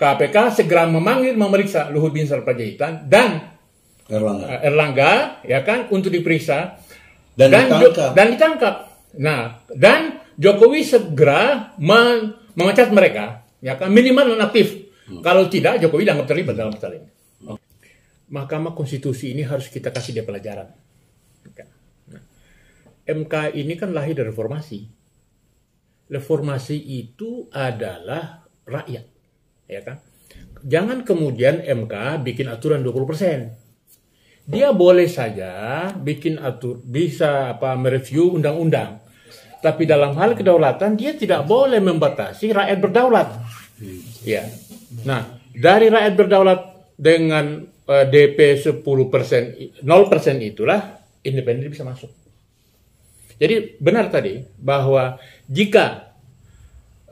KPK segera memanggil memeriksa Luhut Bin Sarpanjaitan dan Erlangga. Eh, Erlangga ya kan untuk diperiksa dan dan ditangkap. dan ditangkap. Nah, dan Jokowi segera men memecat mereka ya kan minimal nonaktif. Hmm. Kalau tidak Jokowi dianggap terlibat dalam perkara ini. Mahkamah Konstitusi ini harus kita kasih dia pelajaran. Nah, MK ini kan lahir dari reformasi. Reformasi itu adalah rakyat ya kan? Jangan kemudian MK bikin aturan 20%. Dia boleh saja bikin atur bisa apa mereview undang-undang. Tapi dalam hal kedaulatan dia tidak boleh membatasi rakyat berdaulat. Hmm. Ya. Nah, dari rakyat berdaulat dengan uh, DP 10%, 0% itulah independen bisa masuk. Jadi benar tadi bahwa jika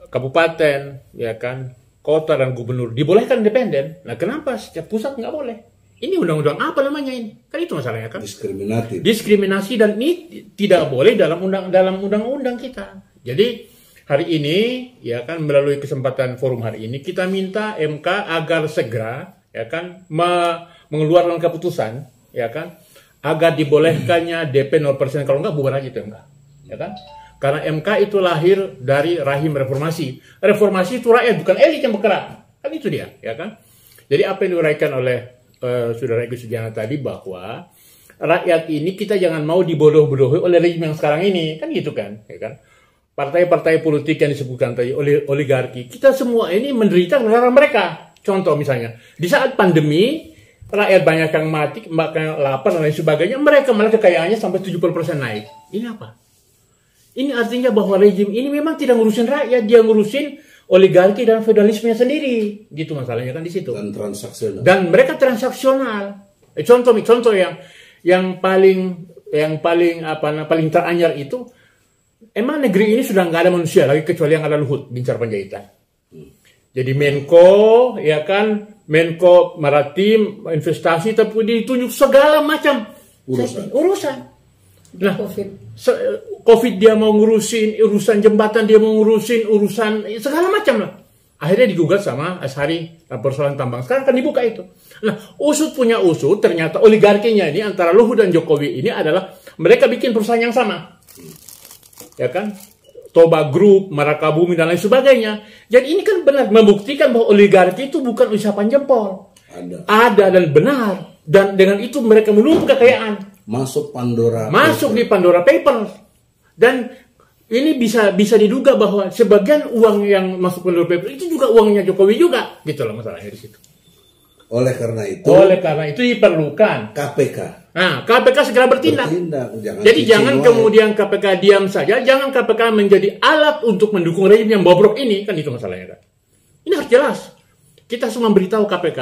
kabupaten ya kan kota dan gubernur dibolehkan independen. Nah, kenapa setiap pusat nggak boleh? Ini undang-undang apa namanya ini? Kan itu masalahnya kan? Diskriminatif. Diskriminasi dan ini tidak boleh dalam undang dalam undang-undang kita. Jadi hari ini ya kan melalui kesempatan forum hari ini kita minta MK agar segera ya kan me mengeluarkan keputusan ya kan agar dibolehkannya DP 0% kalau enggak bubar aja itu enggak ya kan karena MK itu lahir dari rahim reformasi. Reformasi itu rakyat, bukan elit yang bergerak. Kan itu dia, ya kan? Jadi apa yang diuraikan oleh uh, Saudara Egy Sujana tadi bahwa rakyat ini kita jangan mau dibodoh-bodohi oleh rejim yang sekarang ini. Kan gitu kan, ya kan? Partai-partai politik yang disebutkan tadi oleh oligarki, kita semua ini menderita negara mereka. Contoh misalnya, di saat pandemi, rakyat banyak yang mati, makan lapar dan lain sebagainya, mereka malah kekayaannya sampai 70% naik. Ini apa? Ini artinya bahwa rejim ini memang tidak ngurusin rakyat, dia ngurusin oligarki dan feudalismenya sendiri. Gitu masalahnya kan di situ. Dan transaksional. Dan mereka transaksional. Eh, contoh contoh yang yang paling yang paling apa paling teranyar itu emang negeri ini sudah nggak ada manusia lagi kecuali yang ada Luhut Bincar Panjaitan. Hmm. Jadi Menko ya kan Menko Maritim investasi tapi ditunjuk segala macam urusan. urusan nah, COVID. COVID dia mau ngurusin urusan jembatan dia mau ngurusin urusan segala macam lah akhirnya digugat sama Ashari persoalan tambang sekarang kan dibuka itu nah usut punya usut ternyata oligarkinya ini antara Luhut dan Jokowi ini adalah mereka bikin perusahaan yang sama ya kan Toba Group, Marakabumi dan lain sebagainya. Jadi ini kan benar membuktikan bahwa oligarki itu bukan usapan jempol. Ada. Ada dan benar. Dan dengan itu mereka menumpuk kekayaan masuk Pandora masuk Paper. di Pandora Paper dan ini bisa bisa diduga bahwa sebagian uang yang masuk Pandora Paper itu juga uangnya Jokowi juga gitu loh masalahnya di situ oleh karena itu oleh karena itu diperlukan KPK Nah, KPK segera bertindak. bertindak jangan Jadi jangan wajib. kemudian KPK diam saja, jangan KPK menjadi alat untuk mendukung rejim yang bobrok ini, kan itu masalahnya kan. Ini harus jelas. Kita semua beritahu KPK,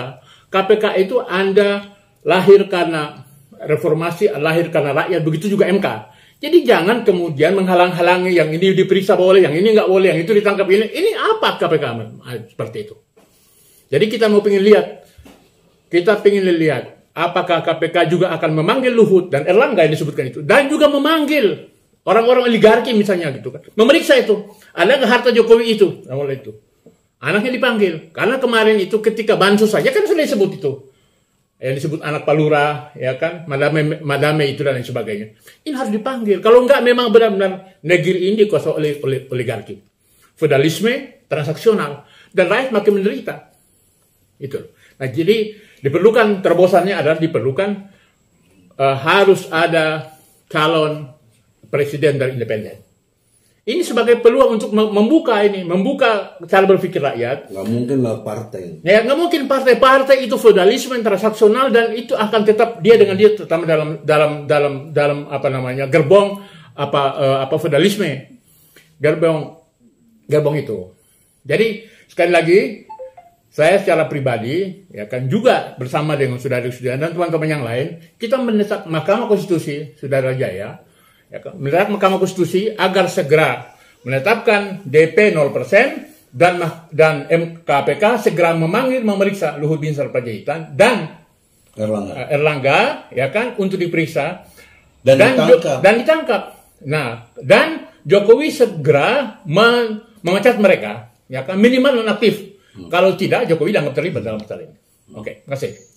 KPK itu Anda lahir karena reformasi lahir karena rakyat, begitu juga MK. Jadi jangan kemudian menghalang-halangi yang ini diperiksa boleh, yang ini nggak boleh, yang itu ditangkap ini. Ini apa KPK ah, seperti itu? Jadi kita mau pengen lihat, kita pengen lihat apakah KPK juga akan memanggil Luhut dan Erlangga yang disebutkan itu, dan juga memanggil orang-orang oligarki misalnya gitu kan, memeriksa itu, ada nggak harta Jokowi itu, awal nah, itu, anaknya dipanggil, karena kemarin itu ketika bansos saja kan sudah disebut itu, yang disebut anak palura, ya kan, madame, madame itu dan lain sebagainya. Ini harus dipanggil. Kalau enggak memang benar-benar negeri ini dikuasai oleh, oleh oligarki. Feudalisme transaksional dan rakyat makin menderita. Itu. Nah, jadi diperlukan terobosannya adalah diperlukan uh, harus ada calon presiden dari independen. Ini sebagai peluang untuk membuka ini, membuka cara berpikir rakyat. Nggak mungkin lah partai. Ya, nggak mungkin partai. Partai itu feudalisme transaksional dan itu akan tetap dia dengan dia terutama dalam dalam dalam dalam apa namanya gerbong apa uh, apa feudalisme gerbong gerbong itu. Jadi sekali lagi saya secara pribadi ya kan juga bersama dengan saudara-saudara dan teman-teman yang lain kita mendesak Mahkamah Konstitusi Saudara Jaya Ya, mendapat Mahkamah Konstitusi agar segera menetapkan DP 0% dan dan MKPK segera memanggil memeriksa Luhut Bin Sarpanjaitan dan Erlangga. Eh, Erlangga ya kan untuk diperiksa dan dan ditangkap. dan ditangkap. Nah, dan Jokowi segera men memecat mereka ya kan minimal nonaktif. Hmm. Kalau tidak Jokowi dianggap terlibat dalam masalah ini. Oke, okay, terima kasih.